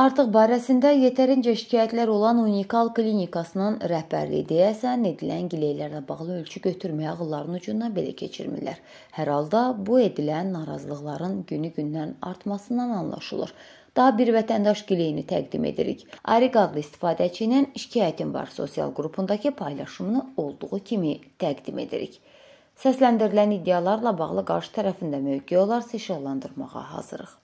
Artıq barəsində yetərincə şikayətlər olan Unikal klinikasının rəhbərliyi deyəsən edilən gileylərlə bağlı ölçü götürməyə ağılların ucundan belə keçirmirlər. Hər halda bu edilən narazılıqların günü-gündən artmasından anlaşılır. Daha bir vətəndaş gileyini təqdim edirik. Ariq adlı istifadəçinin şikayətim var sosial qrupundakı paylaşımını olduğu kimi təqdim edirik. Səsləndirilən iddialarla bağlı qarşı tərəfində mövqe olarsa işıqlandırmağa hazırıq.